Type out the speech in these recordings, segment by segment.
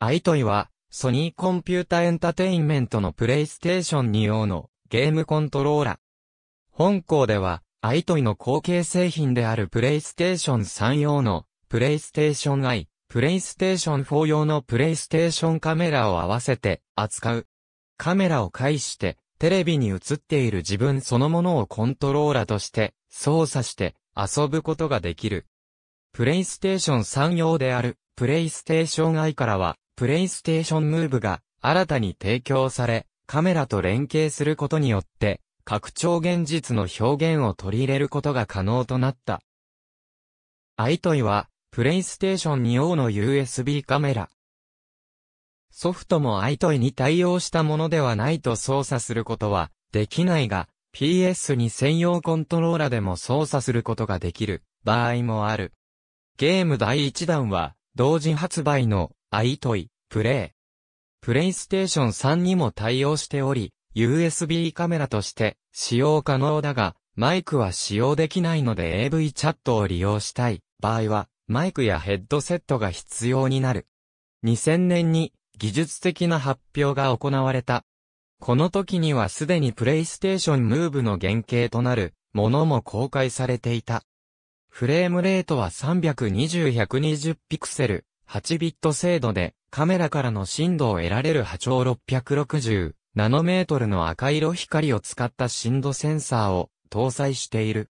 アイトイは、ソニーコンピュータエンタテインメントのプレイステーション2用のゲームコントローラ。本校では、アイトイの後継製品であるプレイステーション3用のプレイステーション i、プレイステーション4用のプレイステーションカメラを合わせて扱う。カメラを介して、テレビに映っている自分そのものをコントローラとして操作して遊ぶことができる。プレイステーション3用であるプレイステーション i からはプレイステーションムーブが新たに提供され、カメラと連携することによって、拡張現実の表現を取り入れることが可能となった。アイトイは、プレイステーション2用の USB カメラ。ソフトもアイトイに対応したものではないと操作することはできないが、PS2 専用コントローラでも操作することができる場合もある。ゲーム第1弾は、同時発売のアイトイ、プレイ。プレイステーション3にも対応しており、USB カメラとして使用可能だが、マイクは使用できないので AV チャットを利用したい場合は、マイクやヘッドセットが必要になる。2000年に技術的な発表が行われた。この時にはすでにプレイステーションムーブの原型となるものも公開されていた。フレームレートは320-120ピクセル8ビット精度でカメラからの振度を得られる波長660ナノメートルの赤色光を使った振度センサーを搭載している。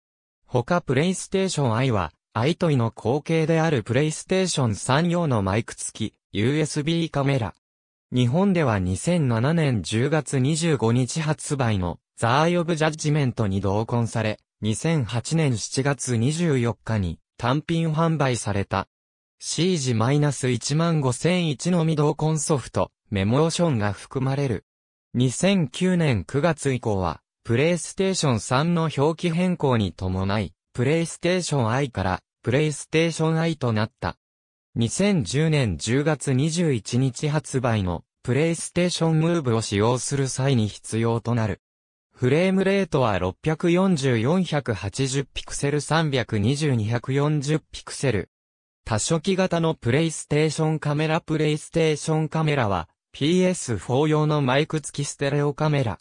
他プレイステーション i は i トイの後継であるプレイステーション3用のマイク付き USB カメラ。日本では2007年10月25日発売のザーイオブジャッジメントに同梱され、2008年7月24日に単品販売された CG-15001 の未同ンソフト、メモーションが含まれる。2009年9月以降は、プレイステーション3の表記変更に伴い、プレイステーション i から、プレイステーション i となった。2010年10月21日発売の、プレイステーションムーブを使用する際に必要となる。フレームレートは640、480ピクセル、320、240ピクセル。多初期型のプレイステーションカメラプレイステーションカメラは PS4 用のマイク付きステレオカメラ。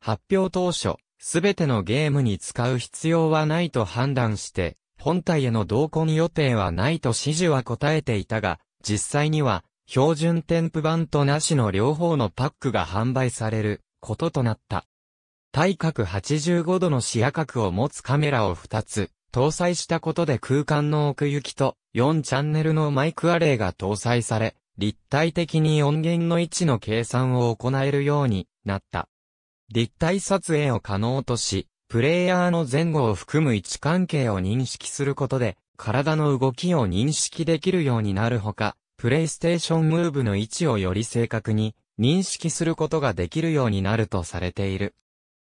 発表当初、すべてのゲームに使う必要はないと判断して、本体への同梱予定はないと指示は答えていたが、実際には、標準添付版となしの両方のパックが販売されることとなった。対角85度の視野角を持つカメラを2つ搭載したことで空間の奥行きと4チャンネルのマイクアレイが搭載され、立体的に音源の位置の計算を行えるようになった。立体撮影を可能とし、プレイヤーの前後を含む位置関係を認識することで、体の動きを認識できるようになるほか、プレイステーションムーブの位置をより正確に認識することができるようになるとされている。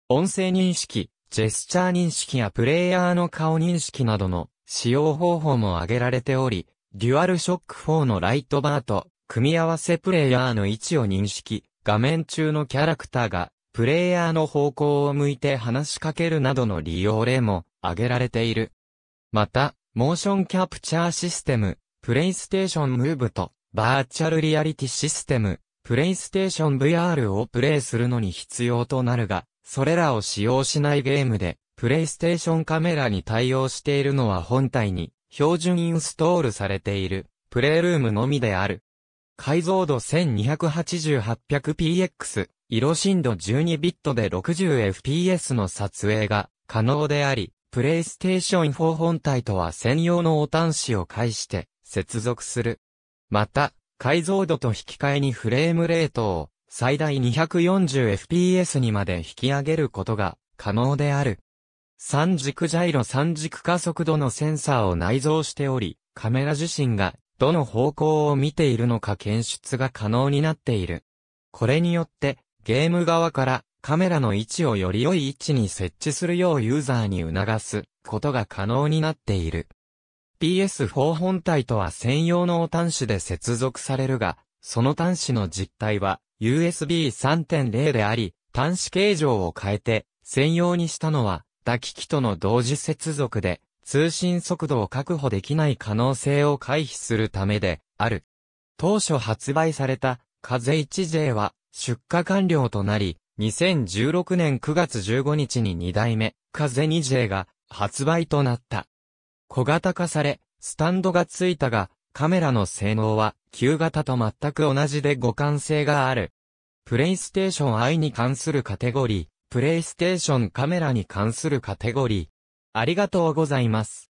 音声認識、ジェスチャー認識やプレイヤーの顔認識などの使用方法も挙げられており、デュアルショック4のライトバーと、組み合わせプレイヤーの位置を認識、画面中のキャラクターが、プレイヤーの方向を向いて話しかけるなどの利用例も挙げられている。また、モーションキャプチャーシステム、プレイステーションムーブと、バーチャルリアリティシステム、プレイステーション VR をプレイするのに必要となるが、それらを使用しないゲームで、プレイステーションカメラに対応しているのは本体に標準インストールされているプレイルームのみである。解像度 1280-800px、色深度12ビットで 60fps の撮影が可能であり、プレイステーション4本体とは専用のお端子を介して接続する。また、解像度と引き換えにフレームレートを最大 240fps にまで引き上げることが可能である。三軸ジャイロ三軸加速度のセンサーを内蔵しており、カメラ自身がどの方向を見ているのか検出が可能になっている。これによって、ゲーム側からカメラの位置をより良い位置に設置するようユーザーに促すことが可能になっている。PS4 本体とは専用の端子で接続されるが、その端子の実態は USB3.0 であり、端子形状を変えて専用にしたのは打機器との同時接続で、通信速度を確保できない可能性を回避するためで、ある。当初発売された、風 1J は、出荷完了となり、2016年9月15日に2代目、風 2J が発売となった。小型化され、スタンドがついたが、カメラの性能は旧型と全く同じで互換性がある。プレイステーション i に関するカテゴリー、プレイステーションカメラに関するカテゴリー。ありがとうございます。